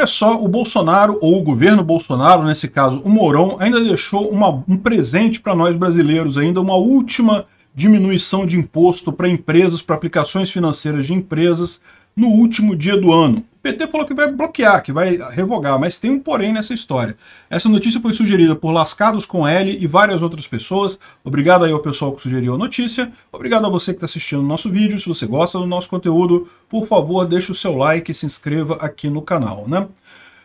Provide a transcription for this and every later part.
olha só, o Bolsonaro, ou o governo Bolsonaro, nesse caso o Mourão, ainda deixou uma, um presente para nós brasileiros, ainda uma última diminuição de imposto para empresas, para aplicações financeiras de empresas, no último dia do ano. PT falou que vai bloquear, que vai revogar, mas tem um porém nessa história. Essa notícia foi sugerida por Lascados com L e várias outras pessoas. Obrigado aí ao pessoal que sugeriu a notícia. Obrigado a você que está assistindo o nosso vídeo. Se você gosta do nosso conteúdo, por favor, deixe o seu like e se inscreva aqui no canal, né?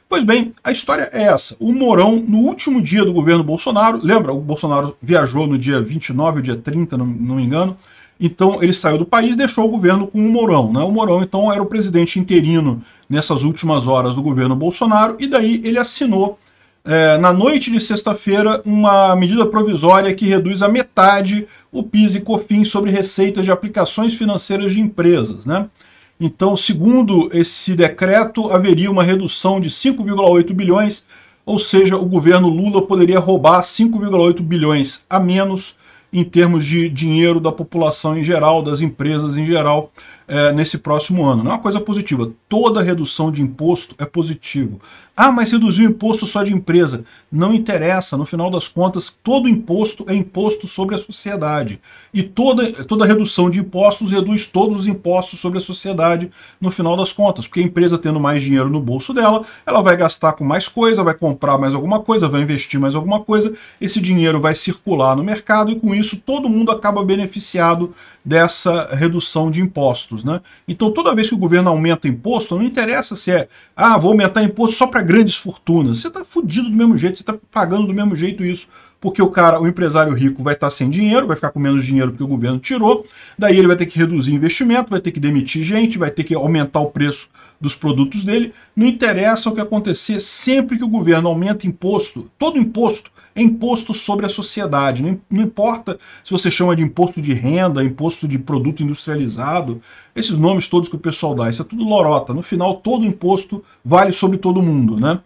Pois bem, a história é essa. O Mourão, no último dia do governo Bolsonaro, lembra, o Bolsonaro viajou no dia 29 ou dia 30, não, não me engano, então ele saiu do país e deixou o governo com o Mourão. Né? O Mourão, então, era o presidente interino nessas últimas horas do governo Bolsonaro, e daí ele assinou, é, na noite de sexta-feira, uma medida provisória que reduz a metade o PIS e COFINS sobre receitas de aplicações financeiras de empresas. Né? Então, segundo esse decreto, haveria uma redução de 5,8 bilhões, ou seja, o governo Lula poderia roubar 5,8 bilhões a menos em termos de dinheiro da população em geral, das empresas em geral é, nesse próximo ano. Não é uma coisa positiva. Toda redução de imposto é positivo. Ah, mas reduziu o imposto só de empresa. Não interessa. No final das contas, todo imposto é imposto sobre a sociedade. E toda, toda redução de impostos reduz todos os impostos sobre a sociedade no final das contas. Porque a empresa tendo mais dinheiro no bolso dela, ela vai gastar com mais coisa, vai comprar mais alguma coisa, vai investir mais alguma coisa. Esse dinheiro vai circular no mercado e com isso todo mundo acaba beneficiado dessa redução de impostos impostos. Né? Então, toda vez que o governo aumenta imposto, não interessa se é, ah, vou aumentar imposto só para grandes fortunas. Você está fudido do mesmo jeito, você está pagando do mesmo jeito isso porque o cara, o empresário rico vai estar sem dinheiro, vai ficar com menos dinheiro porque o governo tirou, daí ele vai ter que reduzir investimento, vai ter que demitir gente, vai ter que aumentar o preço dos produtos dele. Não interessa o que acontecer, sempre que o governo aumenta imposto, todo imposto é imposto sobre a sociedade, não, não importa se você chama de imposto de renda, imposto de produto industrializado, esses nomes todos que o pessoal dá, isso é tudo lorota, no final todo imposto vale sobre todo mundo, né?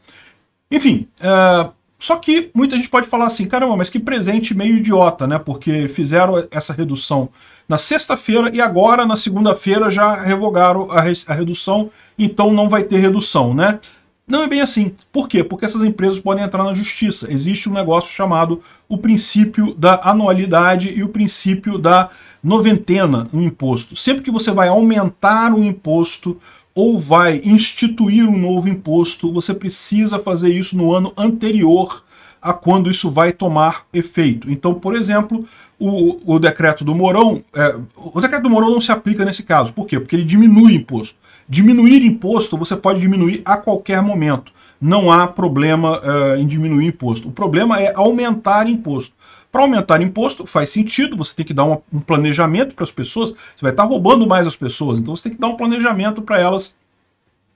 Enfim, uh, só que muita gente pode falar assim, caramba, mas que presente meio idiota, né? Porque fizeram essa redução na sexta-feira e agora na segunda-feira já revogaram a, a redução, então não vai ter redução, né? Não é bem assim. Por quê? Porque essas empresas podem entrar na justiça. Existe um negócio chamado o princípio da anualidade e o princípio da noventena no imposto. Sempre que você vai aumentar o imposto ou vai instituir um novo imposto, você precisa fazer isso no ano anterior a quando isso vai tomar efeito. Então, por exemplo, o, o decreto do Morão, é, o decreto do Morão não se aplica nesse caso. Por quê? Porque ele diminui imposto. Diminuir imposto você pode diminuir a qualquer momento. Não há problema é, em diminuir imposto. O problema é aumentar imposto. Para aumentar imposto, faz sentido, você tem que dar um planejamento para as pessoas, você vai estar roubando mais as pessoas, então você tem que dar um planejamento para elas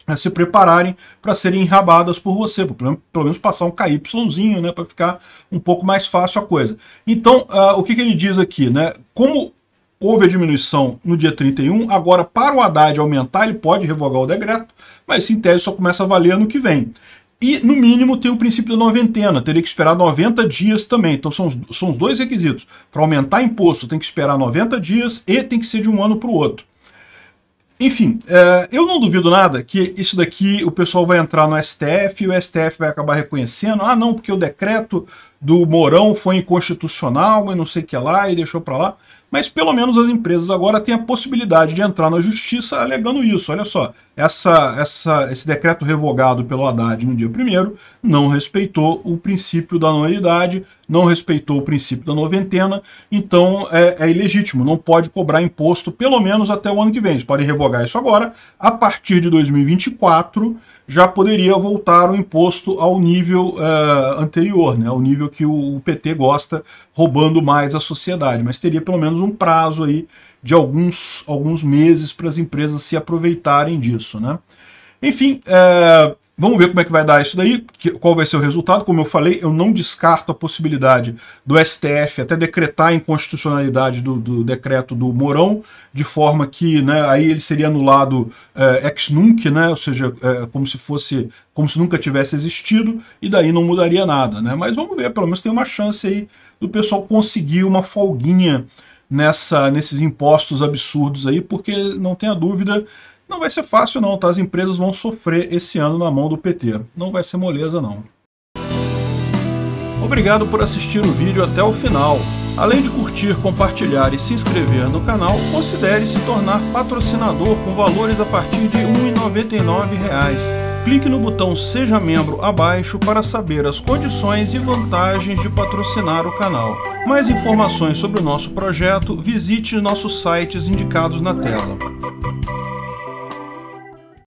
a se prepararem para serem enrabadas por você, pelo menos passar um KYzinho, né, para ficar um pouco mais fácil a coisa. Então, uh, o que, que, ele diz aqui, né? Como houve a diminuição no dia 31, agora para o Haddad aumentar, ele pode revogar o decreto, mas em tese só começa a valer ano que vem. E, no mínimo, tem o princípio da noventena, teria que esperar 90 dias também. Então, são os, são os dois requisitos. Para aumentar imposto, tem que esperar 90 dias e tem que ser de um ano para o outro. Enfim, uh, eu não duvido nada que isso daqui o pessoal vai entrar no STF e o STF vai acabar reconhecendo. Ah, não, porque o decreto do Mourão foi inconstitucional e não sei o que lá e deixou para lá. Mas pelo menos as empresas agora têm a possibilidade de entrar na justiça alegando isso. Olha só, essa, essa, esse decreto revogado pelo Haddad no dia primeiro não respeitou o princípio da anualidade, não respeitou o princípio da noventena, então é, é, ilegítimo, não pode cobrar imposto pelo menos até o ano que vem. Eles podem revogar isso agora. A partir de 2024 já poderia voltar o imposto ao nível é, anterior, né, ao nível que o, o PT gosta, roubando mais a sociedade. Mas teria pelo menos um prazo aí de alguns, alguns meses para as empresas se aproveitarem disso. Né? Enfim, é, Vamos ver como é que vai dar isso daí, qual vai ser o resultado. Como eu falei, eu não descarto a possibilidade do STF até decretar a inconstitucionalidade do, do decreto do Mourão, de forma que né, aí ele seria anulado é, ex nunc, né, ou seja, é, como se fosse como se nunca tivesse existido, e daí não mudaria nada. Né? Mas vamos ver, pelo menos tem uma chance aí do pessoal conseguir uma folguinha nessa, nesses impostos absurdos aí, porque não tenha dúvida não vai ser fácil não, tá? As empresas vão sofrer esse ano na mão do PT. Não vai ser moleza não. Obrigado por assistir o vídeo até o final. Além de curtir, compartilhar e se inscrever no canal, considere se tornar patrocinador com valores a partir de R$ 1,99 clique no botão Seja Membro abaixo para saber as condições e vantagens de patrocinar o canal. Mais informações sobre o nosso projeto, visite nossos sites indicados na tela.